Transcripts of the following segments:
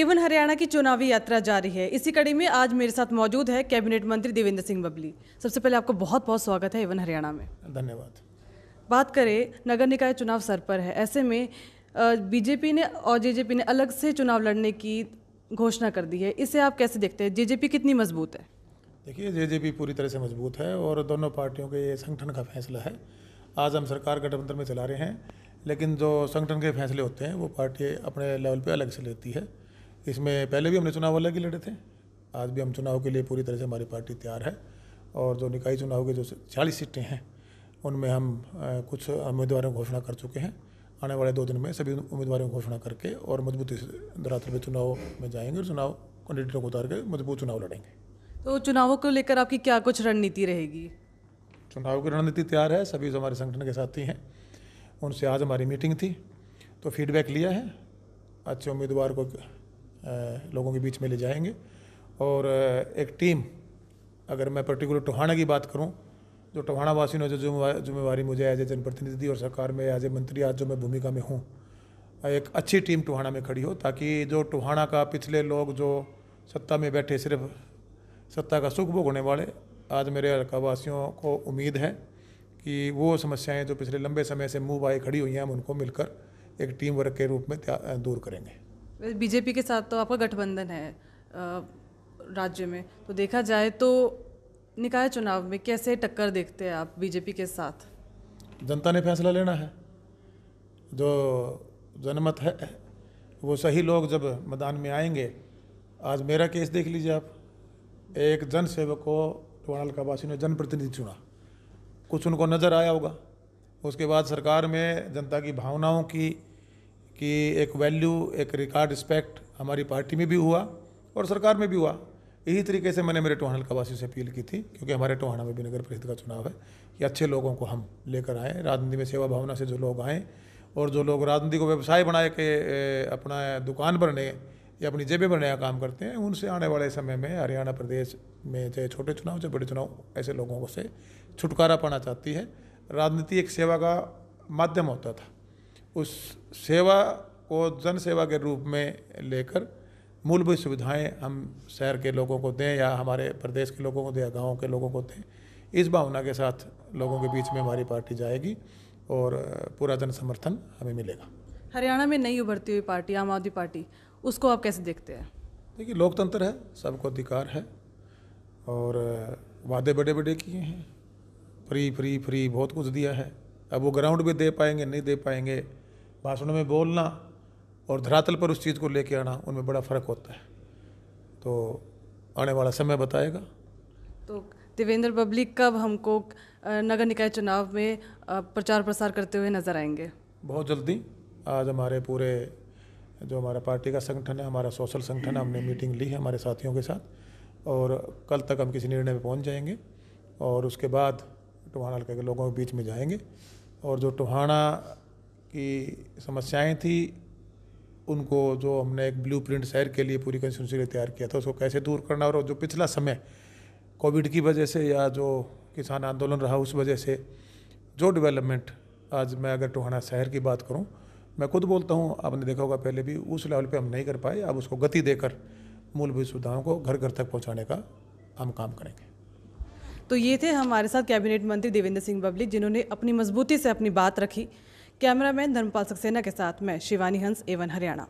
even Haryana की चुनावी यात्रा जारी है इसी कड़ी में आज मेरे साथ मौजूद है कैबिनेट मंत्री देवेंद्र सिंह बबली सबसे पहले आपको बहुत बहुत स्वागत है इवन हरियाणा में धन्यवाद बात करें नगर निकाय चुनाव सर पर है ऐसे में बीजेपी ने और जेजेपी ने अलग से चुनाव लड़ने की घोषणा कर दी है इसे आप कैसे देखते हैं जेजेपी कितनी मजबूत है देखिए जेजेपी पूरी तरह से मजबूत है और दोनों पार्टियों के ये संगठन का फैसला है आज हम सरकार गठबंधन में चला रहे हैं लेकिन जो संगठन के फैसले होते हैं वो पार्टी अपने लेवल पे अलग से लेती है इसमें पहले भी हमने चुनाव अलग ही लड़े थे आज भी हम चुनाव के लिए पूरी तरह से हमारी पार्टी तैयार है और जो निकाय चुनाव के जो चालीस सीटें हैं उनमें हम कुछ उम्मीदवारों की घोषणा कर चुके हैं आने वाले दो दिन में सभी उम्मीदवारों की घोषणा करके और मजबूती से धरातल पर चुनाव में जाएंगे और चुनाव कैंडिडेटों को उतार के मजबूत चुनाव लड़ेंगे तो चुनावों को लेकर आपकी क्या कुछ रणनीति रहेगी चुनाव की रणनीति तैयार है सभी जो हमारे संगठन के साथी हैं उनसे आज हमारी मीटिंग थी तो फीडबैक लिया है अच्छे उम्मीदवार को लोगों के बीच में ले जाएंगे और एक टीम अगर मैं पर्टिकुलर टोहाना की बात करूं जो टोहाना वासियों ने जो जिम्मेवारी मुझे एज ए जनप्रतिनिधि और सरकार में एज ए मंत्री आज जो मैं भूमिका में हूँ एक अच्छी टीम टोहाना में खड़ी हो ताकि जो टोहाना का पिछले लोग जो सत्ता में बैठे सिर्फ सत्ता का सुख भोगने वाले आज मेरे हल्का वासियों को उम्मीद है कि वो समस्याएं जो पिछले लंबे समय से मुंह आए खड़ी हुई हैं हम उनको मिलकर एक टीम वर्क के रूप में दूर करेंगे बीजेपी के साथ तो आपका गठबंधन है राज्य में तो देखा जाए तो निकाय चुनाव में कैसे टक्कर देखते हैं आप बीजेपी के साथ जनता ने फैसला लेना है जो जनमत है वो सही लोग जब मैदान में आएंगे आज मेरा केस देख लीजिए आप एक जन सेवक को टोणाल वासी ने जनप्रतिनिधि चुना कुछ उनको नज़र आया होगा उसके बाद सरकार में जनता की भावनाओं की कि एक वैल्यू एक रिकार्ड रिस्पेक्ट हमारी पार्टी में भी हुआ और सरकार में भी हुआ यही तरीके से मैंने मेरे टोहाना हल्कावासियों से अपील की थी क्योंकि हमारे टोहाना में भी नगर परिषद का चुनाव है कि अच्छे लोगों को हम लेकर आएँ राजनीति में सेवा भावना से जो लोग आएँ और जो लोग राजनीति को व्यवसाय बनाए के अपना दुकान बने या अपनी जेबें बने या काम करते हैं उनसे आने वाले समय में हरियाणा प्रदेश में चाहे छोटे चुनाव चाहे बड़े चुनाव ऐसे लोगों को से छुटकारा पाना चाहती है राजनीति एक सेवा का माध्यम होता था उस सेवा को जन सेवा के रूप में लेकर मूलभूत सुविधाएं हम शहर के लोगों को दें या हमारे प्रदेश के लोगों को दें या गाँव के लोगों को दें इस भावना के साथ लोगों के बीच में हमारी पार्टी जाएगी और पूरा जन समर्थन हमें मिलेगा हरियाणा में नई उभरती हुई पार्टी आम आदमी पार्टी उसको आप कैसे देखते हैं देखिए लोकतंत्र है सबको अधिकार है और वादे बड़े बड़े किए हैं फ्री फ्री फ्री बहुत कुछ दिया है अब वो ग्राउंड भी दे पाएंगे नहीं दे पाएंगे भाषणों में बोलना और धरातल पर उस चीज़ को लेके आना उनमें बड़ा फ़र्क होता है तो आने वाला समय बताएगा तो देवेंद्र बबली कब हमको नगर निकाय चुनाव में प्रचार प्रसार करते हुए नजर आएंगे बहुत जल्दी आज हमारे पूरे जो हमारा पार्टी का संगठन है हमारा सोशल संगठन है हमने मीटिंग ली है हमारे साथियों के साथ और कल तक हम किसी निर्णय पर पहुंच जाएंगे और उसके बाद टोहाना हल्के के लोगों के बीच में जाएंगे और जो टोहाना की समस्याएं थी उनको जो हमने एक ब्लू प्रिंट शहर के लिए पूरी कंस्टिट्यूंसी के तैयार किया था उसको कैसे दूर करना और जो पिछला समय कोविड की वजह से या जो किसान आंदोलन रहा उस वजह से जो डेवलपमेंट आज मैं अगर टोहाना शहर की बात करूं मैं खुद बोलता हूं आपने देखा होगा पहले भी उस लेवल पे हम नहीं कर पाए अब उसको गति देकर मूलभूत सुविधाओं को घर घर तक पहुंचाने का हम काम करेंगे तो ये थे हमारे साथ कैबिनेट मंत्री देवेंद्र सिंह बबली जिन्होंने अपनी मजबूती से अपनी बात रखी कैमरामैन धर्मपाल सक्सेना के साथ मैं शिवानी हंस एवन हरियाणा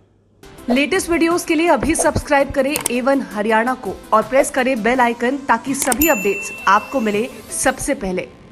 लेटेस्ट वीडियोस के लिए अभी सब्सक्राइब करें एवन हरियाणा को और प्रेस करें बेल आइकन ताकि सभी अपडेट्स आपको मिले सबसे पहले